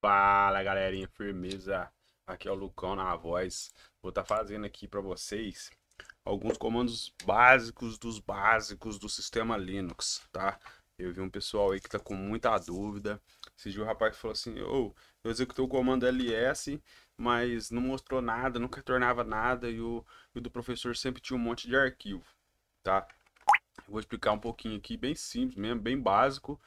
Fala galerinha, firmeza! Aqui é o Lucão na voz. Vou estar tá fazendo aqui para vocês alguns comandos básicos dos básicos do sistema Linux, tá? Eu vi um pessoal aí que tá com muita dúvida. Esse dia o rapaz falou assim: oh, eu executei o comando LS, mas não mostrou nada, nunca tornava nada e o, e o do professor sempre tinha um monte de arquivo, tá? vou explicar um pouquinho aqui, bem simples mesmo, bem básico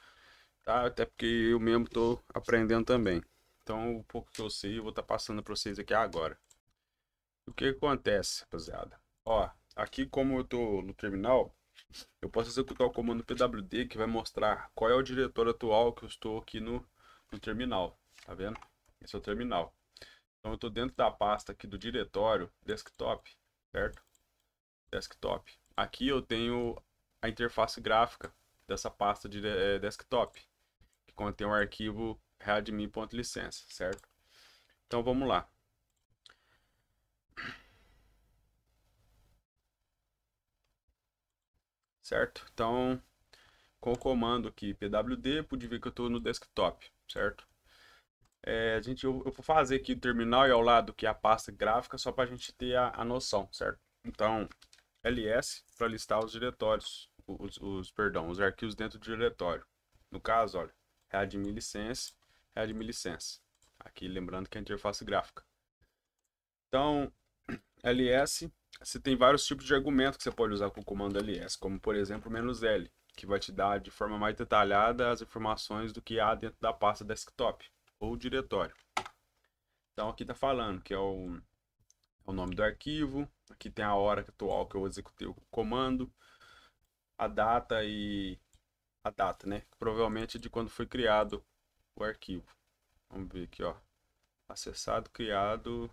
tá? Até porque eu mesmo estou aprendendo também. Então, o pouco que eu sei, eu vou estar tá passando para vocês aqui agora. O que, que acontece, rapaziada? Ó, aqui como eu estou no terminal, eu posso executar o comando pwd que vai mostrar qual é o diretor atual que eu estou aqui no, no terminal, tá vendo? Esse é o terminal. Então eu estou dentro da pasta aqui do diretório desktop, certo? Desktop. Aqui eu tenho a interface gráfica dessa pasta de eh, desktop que contém o um arquivo README.licença, certo? Então vamos lá. Certo? Então, com o comando aqui pwd, pude ver que eu estou no desktop, certo? É, a gente, eu, eu, vou fazer aqui o terminal e ao lado que é a pasta gráfica só para a gente ter a, a, noção, certo? Então, ls para listar os diretórios, os, os, perdão, os arquivos dentro do diretório. No caso, olha, admin licença, admin licença. Aqui lembrando que é a interface gráfica. Então, ls, você tem vários tipos de argumento que você pode usar com o comando ls, como por exemplo "-l", que vai te dar de forma mais detalhada as informações do que há dentro da pasta desktop ou diretório. Então aqui está falando que é o, é o nome do arquivo, aqui tem a hora atual que eu executei o comando, a data e a data, né? Provavelmente de quando foi criado o arquivo. Vamos ver aqui, ó. Acessado, criado.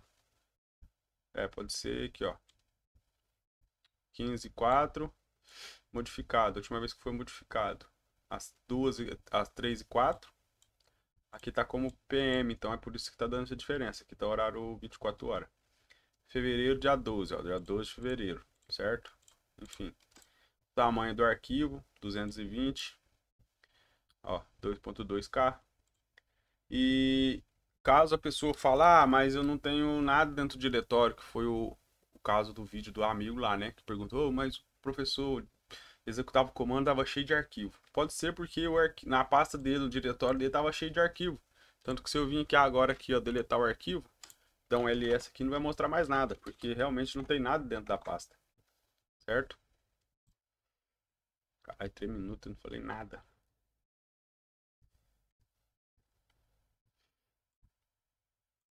É, pode ser aqui, ó. 15.4. Modificado. A última vez que foi modificado. As duas, as 3 e 4. Aqui tá como PM, então é por isso que tá dando essa diferença. Aqui tá horário 24 horas. Fevereiro, dia 12, ó. Dia 12 de fevereiro, certo? Enfim. Tamanho do arquivo, 220 ó, 2.2K. E caso a pessoa falar, ah, mas eu não tenho nada dentro do diretório, que foi o, o caso do vídeo do amigo lá, né, que perguntou, oh, mas o professor executava o comando, estava cheio de arquivo. Pode ser porque o arqu... na pasta dele, no diretório dele, estava cheio de arquivo. Tanto que se eu vim aqui agora aqui, ó, deletar o arquivo, então ls aqui não vai mostrar mais nada, porque realmente não tem nada dentro da pasta. Certo? Ai, 3 minutos, eu não falei nada.